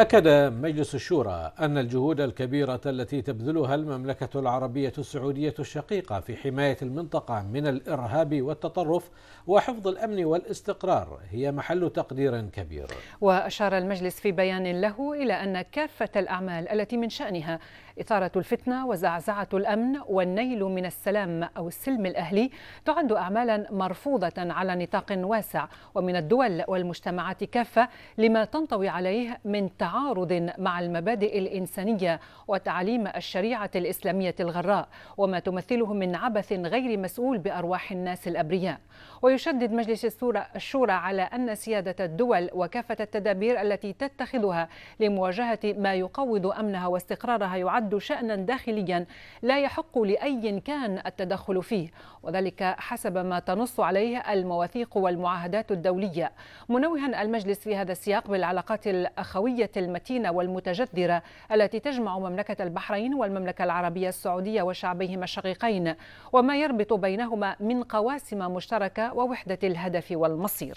أكد مجلس الشورى أن الجهود الكبيرة التي تبذلها المملكة العربية السعودية الشقيقة في حماية المنطقة من الإرهاب والتطرف وحفظ الأمن والاستقرار هي محل تقدير كبير. وأشار المجلس في بيان له إلى أن كافة الأعمال التي من شأنها إثارة الفتنة وزعزعة الأمن والنيل من السلام أو السلم الأهلي تعد أعمالا مرفوضة على نطاق واسع ومن الدول والمجتمعات كافة لما تنطوي عليه من تعارض مع المبادئ الإنسانية وتعاليم الشريعة الإسلامية الغراء وما تمثله من عبث غير مسؤول بأرواح الناس الأبرياء ويشدد مجلس الشورى على أن سيادة الدول وكافة التدابير التي تتخذها لمواجهة ما يقوض أمنها واستقرارها يعد شأنا داخليا لا يحق لأي كان التدخل فيه وذلك حسب ما تنص عليه المواثيق والمعاهدات الدولية منوها المجلس في هذا السياق بالعلاقات الأخوية المتينة والمتجذرة التي تجمع مملكة البحرين والمملكة العربية السعودية وشعبيهما الشقيقين وما يربط بينهما من قواسم مشتركة ووحدة الهدف والمصير